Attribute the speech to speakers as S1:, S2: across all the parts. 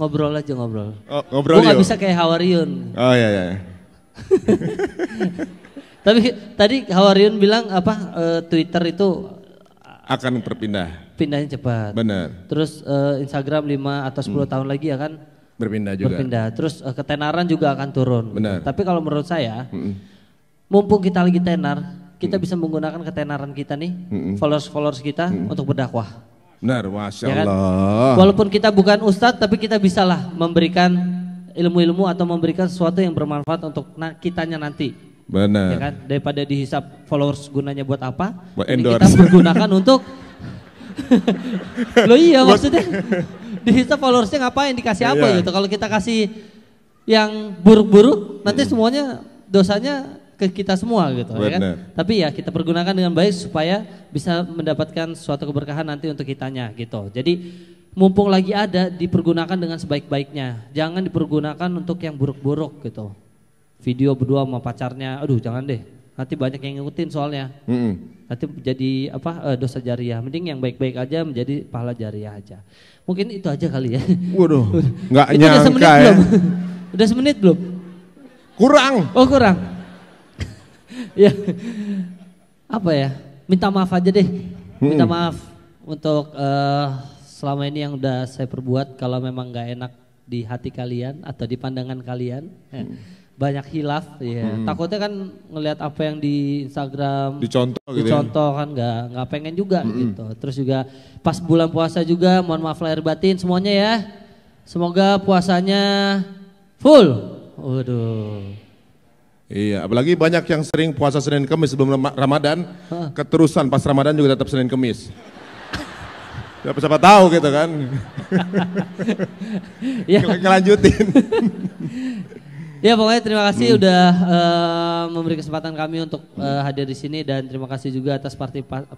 S1: ngobrol aja ngobrol. Oh, ngobrol. Gue gak bisa kayak Hawariun. Oh iya iya. iya. Tapi tadi Hawariun bilang apa uh, Twitter itu
S2: akan berpindah.
S1: Pindahnya cepat. Benar. Terus uh, Instagram 5 atau 10 hmm. tahun lagi akan ya berpindah juga. Berpindah. Terus uh, ketenaran juga akan turun. Benar. Tapi kalau menurut saya hmm. mumpung kita lagi tenar, kita hmm. bisa menggunakan ketenaran kita nih, followers hmm. followers-followers kita hmm. untuk berdakwah.
S2: Benar, masya ya kan? Allah.
S1: Walaupun kita bukan ustadz, tapi kita bisalah memberikan ilmu-ilmu atau memberikan sesuatu yang bermanfaat untuk kitanya nanti. Benar. Ya kan? Daripada dihisap followers gunanya buat apa? Buat endorse. Kita menggunakan untuk lo iya maksudnya dihisap followersnya ngapain dikasih apa iya. gitu kalau kita kasih yang buruk-buruk nanti iya. semuanya dosanya ke kita semua gitu Bener. ya kan. Tapi ya kita pergunakan dengan baik supaya bisa mendapatkan suatu keberkahan nanti untuk kitanya gitu. Jadi mumpung lagi ada dipergunakan dengan sebaik-baiknya. Jangan dipergunakan untuk yang buruk-buruk gitu. Video berdua sama pacarnya, aduh jangan deh. Nanti banyak yang ngikutin soalnya. Mm -mm. Nanti jadi apa eh, dosa jariah. Mending yang baik-baik aja menjadi pahala jariah aja. Mungkin itu aja kali ya. Waduh, nggak nyangka udah semenit ya. Belum? Udah semenit belum? Kurang. Oh kurang ya apa ya minta maaf aja deh minta hmm. maaf untuk uh, selama ini yang udah saya perbuat kalau memang nggak enak di hati kalian atau di pandangan kalian ya. hmm. banyak hilaf ya hmm. takutnya kan ngelihat apa yang di Instagram dicontoh gitu ya. dicontoh ya. kan nggak nggak pengen juga hmm. gitu terus juga pas bulan puasa juga mohon maaf lahir batin semuanya ya semoga puasanya full
S2: waduh Iya, apalagi banyak yang sering puasa Senin Kemis sebelum Ramadan, Hah? keterusan pas Ramadan juga tetap Senin Kemis. siapa ya, siapa tahu gitu kan. ya. Kelanjutin.
S1: ya pokoknya terima kasih hmm. udah uh, memberi kesempatan kami untuk uh, hadir di sini dan terima kasih juga atas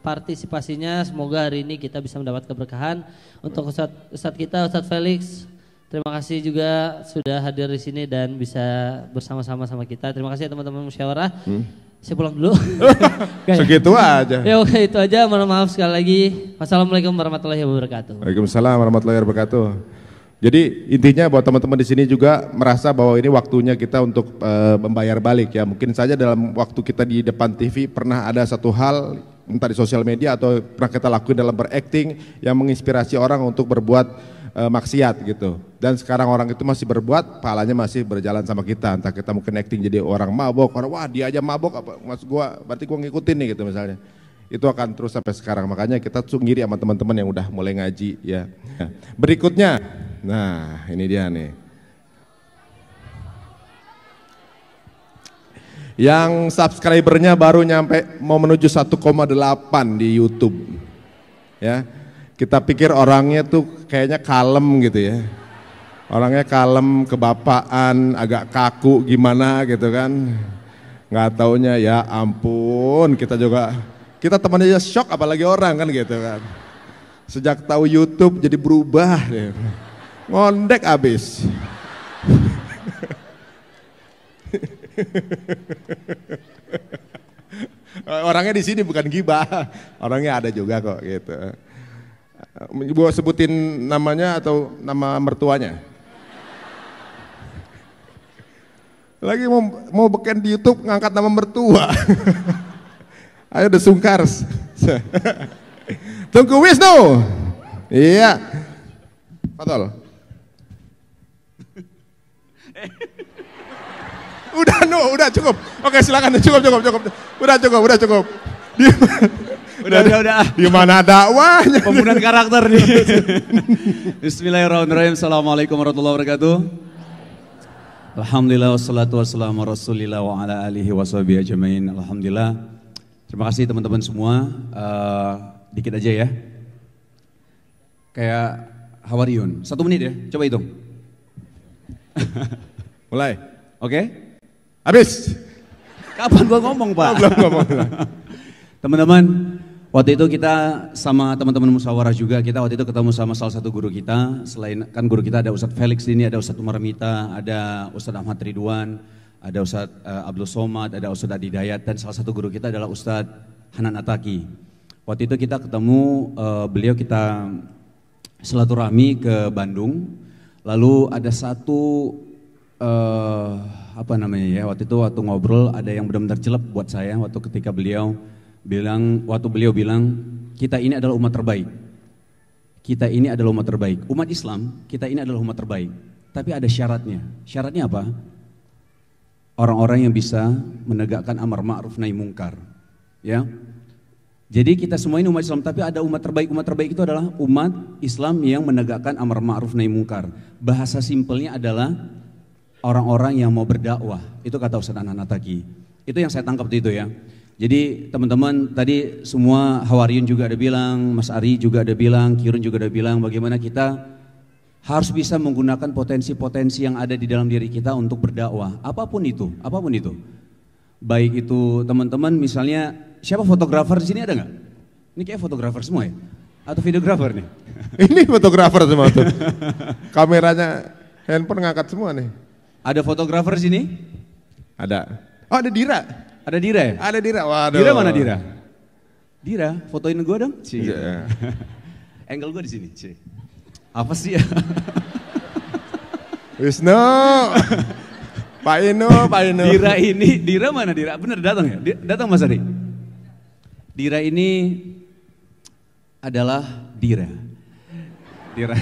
S1: partisipasinya. Semoga hari ini kita bisa mendapat keberkahan untuk Ustadz kita Ustadz Felix Terima kasih juga sudah hadir di sini dan bisa bersama-sama sama kita. Terima kasih ya, teman-teman musyawarah. Hmm. Saya pulang dulu. Segitu aja. Ya oke itu aja. Mohon maaf sekali lagi. Wassalamualaikum warahmatullahi wabarakatuh.
S2: Waalaikumsalam warahmatullahi wabarakatuh. Jadi intinya buat teman-teman di sini juga merasa bahwa ini waktunya kita untuk e, membayar balik ya. Mungkin saja dalam waktu kita di depan TV pernah ada satu hal entah di sosial media atau pernah kita lakuin dalam berakting yang menginspirasi orang untuk berbuat e, maksiat gitu. Dan sekarang orang itu masih berbuat, pahalanya masih berjalan sama kita. Entah kita mau connecting jadi orang mabok, orang wah dia aja mabok apa mas gua berarti gua ngikutin nih gitu misalnya. Itu akan terus sampai sekarang. Makanya kita sungiri sama teman-teman yang udah mulai ngaji ya. Nah, berikutnya. Nah, ini dia nih. yang subscribernya baru nyampe mau menuju 1,8 di YouTube. Ya kita pikir orangnya tuh kayaknya kalem gitu ya. Orangnya kalem, kebapaan, agak kaku gimana gitu kan. Nggak taunya ya ampun kita juga, kita temannya aja shock apalagi orang kan gitu kan. Sejak tahu Youtube jadi berubah deh. Ngondek abis. Orangnya di sini bukan gibah, orangnya ada juga kok gitu. Gue sebutin namanya atau nama mertuanya? Lagi mau, mau beken di Youtube ngangkat nama mertua. Ayo udah sungkars. Tunggu Wisnu. Iya. patol Udah no, udah cukup. Oke silakan cukup cukup cukup. Udah cukup, udah cukup udah, udah, udah. Di mana dakwahnya? Pembunuhan karakter nih.
S3: Bismillahirrahmanirrahim. Assalamualaikum warahmatullahi wabarakatuh. Alhamdulillah wassalatu wassalamu rasulillah wa ala alihi wa ajamain Alhamdulillah. Terima kasih teman-teman semua. Uh, dikit aja ya. Kayak you? Satu menit ya, coba hitung. Mulai. Oke. Okay? Habis. Kapan gua ngomong, Pak? belum ngomong. Teman-teman, Waktu itu kita sama teman-teman musyawarah juga, kita waktu itu ketemu sama salah satu guru kita, selain kan guru kita ada Ustadz Felix ini, ada Ustadz Umar Mita, ada Ustadz Ahmad Ridwan, ada Ustadz uh, Abdul Somad, ada Ustadz Adi Dayat, dan salah satu guru kita adalah Ustadz Hanan Ataki. Waktu itu kita ketemu, uh, beliau kita silaturahmi ke Bandung, lalu ada satu uh, apa namanya ya, waktu itu waktu ngobrol ada yang benar-benar celep buat saya waktu ketika beliau bilang waktu beliau bilang kita ini adalah umat terbaik. Kita ini adalah umat terbaik. Umat Islam, kita ini adalah umat terbaik. Tapi ada syaratnya. Syaratnya apa? Orang-orang yang bisa menegakkan amar ma'ruf nahi mungkar. Ya. Jadi kita semua ini umat Islam, tapi ada umat terbaik. Umat terbaik itu adalah umat Islam yang menegakkan amar ma'ruf nahi mungkar. Bahasa simpelnya adalah orang-orang yang mau berdakwah. Itu kata Ustaz Ananataki. Itu yang saya tangkap itu ya. Jadi teman-teman tadi semua Hawariun juga ada bilang, Mas Ari juga ada bilang, Kirun juga ada bilang bagaimana kita harus bisa menggunakan potensi-potensi yang ada di dalam diri kita untuk berdakwah. Apapun itu, apapun itu. Baik itu teman-teman misalnya siapa fotografer di sini ada nggak? Ini kayak fotografer semua ya? Atau videografer nih? Ini fotografer semua tuh. Kameranya handphone ngangkat semua nih. Ada fotografer sini? Ada. Oh ada Dira. Ada Dira ya? Ada Dira, waduh. Dira mana Dira? Dira, fotoin gue dong. Cie. Gitu. Yeah. Angle gue di sini. Cie. Apa sih ya? Wisnu. Pak Inu, Pak Inu. Dira ini, Dira mana Dira? Bener datang ya? Datang Mas Ari. Dira ini adalah Dira. Dira.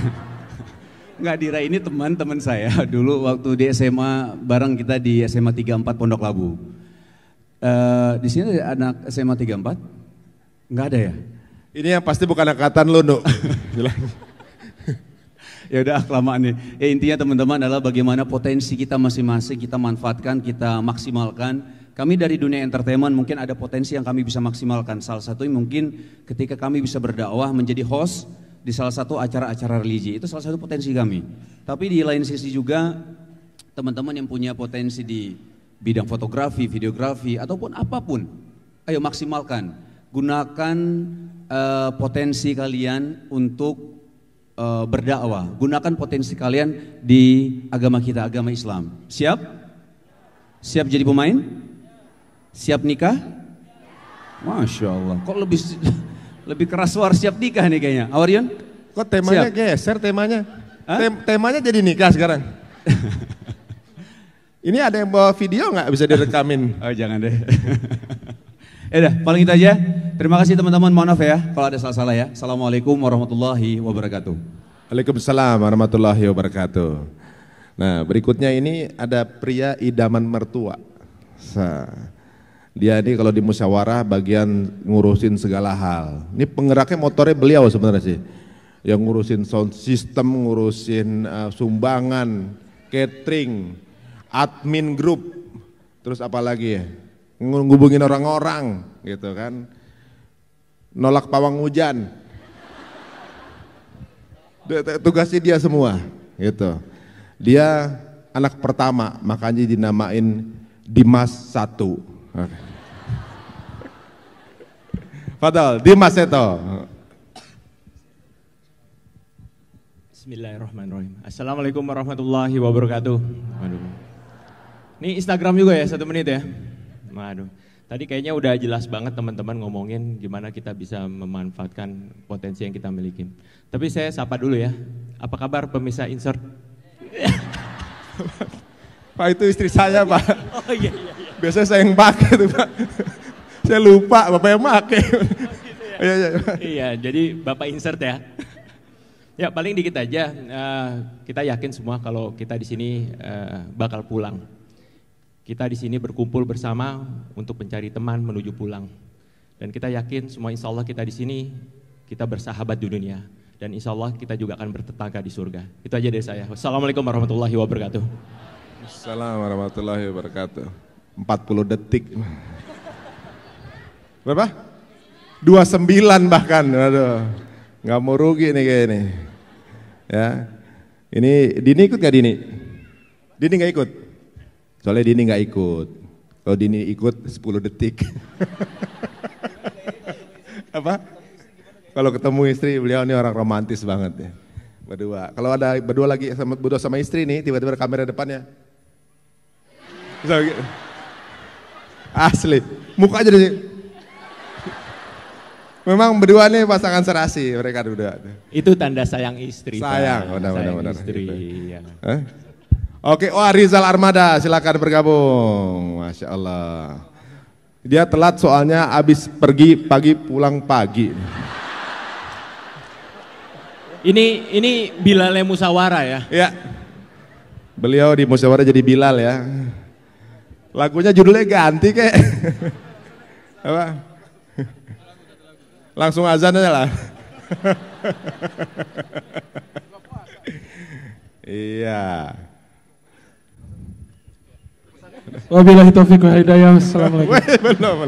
S3: Enggak, Dira ini teman-teman saya dulu waktu di SMA, bareng kita di SMA 34 Pondok Labu. Eh, di sini ada anak SMA 34? Enggak ada ya? Ini yang pasti bukan angkatan lo, Nuk. ya udah kelamaan nih. Ya, intinya teman-teman adalah bagaimana potensi kita masing-masing kita manfaatkan, kita maksimalkan. Kami dari dunia entertainment mungkin ada potensi yang kami bisa maksimalkan. Salah satu mungkin ketika kami bisa berdakwah menjadi host di salah satu acara-acara religi. Itu salah satu potensi kami. Tapi di lain sisi juga teman-teman yang punya potensi di bidang fotografi, videografi, ataupun apapun. Ayo maksimalkan, gunakan uh, potensi kalian untuk uh, berdakwah. Gunakan potensi kalian di agama kita, agama Islam. Siap? Siap jadi pemain? Siap nikah? Masya Allah. Kok lebih lebih keras suara siap nikah nih kayaknya. Awarion? Kok temanya siap. geser temanya? Tem temanya jadi nikah sekarang. Ini ada yang bawa video nggak bisa direkamin? oh jangan deh. ya udah, paling itu aja. Terima kasih teman-teman, mohon maaf ya kalau ada salah-salah ya. Assalamualaikum warahmatullahi wabarakatuh.
S2: Waalaikumsalam warahmatullahi wabarakatuh. Nah berikutnya ini ada pria idaman mertua. Dia ini kalau di musyawarah bagian ngurusin segala hal. Ini penggeraknya motornya beliau sebenarnya sih. Yang ngurusin sound system, ngurusin uh, sumbangan, catering, admin grup, terus apa lagi ya, ngubungin orang-orang gitu kan, nolak pawang hujan, tugasnya dia semua gitu. Dia anak pertama makanya dinamain Dimas satu.
S4: Fadal, Dimas Seto. Bismillahirrahmanirrahim. Assalamualaikum warahmatullahi wabarakatuh. Waalaikumsalam. Ini Instagram juga ya, satu menit ya. Waduh. Tadi kayaknya udah jelas banget teman-teman ngomongin gimana kita bisa memanfaatkan potensi yang kita miliki. Tapi saya sapa dulu ya. Apa kabar pemirsa insert? Pak itu istri saya Pak. Oh iya iya. iya. Biasanya saya yang pakai tuh Pak.
S2: saya lupa Bapak yang pakai. Oh, gitu ya.
S4: Iya, iya, iya. iya, jadi Bapak insert ya. Ya paling dikit aja. Uh, kita yakin semua kalau kita di sini uh, bakal pulang kita di sini berkumpul bersama untuk mencari teman menuju pulang. Dan kita yakin semua insya Allah kita di sini, kita bersahabat di dunia. Dan insya Allah kita juga akan bertetangga di surga. Itu aja dari saya. Wassalamualaikum warahmatullahi wabarakatuh. Assalamualaikum warahmatullahi wabarakatuh.
S2: 40 detik. Berapa? 29 bahkan. Aduh. Nggak mau rugi nih kayak ini. Ya. Ini Dini ikut gak Dini? Dini nggak ikut? Soalnya Dini nggak ikut. Kalau Dini ikut 10 detik. Apa? Kalau ketemu istri beliau ini orang romantis banget ya. Berdua. Kalau ada berdua lagi sama berdua sama istri nih tiba-tiba kamera depannya. asli. Muka aja deh. Memang berdua nih pasangan serasi mereka berdua.
S4: Itu tanda sayang istri. Sayang, benar-benar. Oh, sayang benar, istri. Gitu.
S2: Eh? Oke, wah oh, Rizal Armada silakan bergabung. Masya Allah. Dia telat soalnya habis pergi pagi pulang pagi.
S4: Ini ini Bilalnya Musawara ya. Ya.
S2: Beliau di Musawara jadi Bilal ya. Lagunya judulnya ganti kek. Apa? Langsung azan aja lah. iya.
S4: wa billahi tawfiq wa hidayah asalaamaaleykum